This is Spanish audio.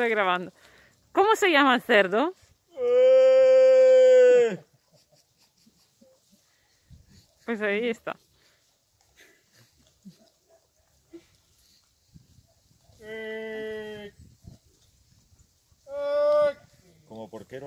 Estoy grabando. ¿Cómo se llama el cerdo? Eh. Pues ahí está.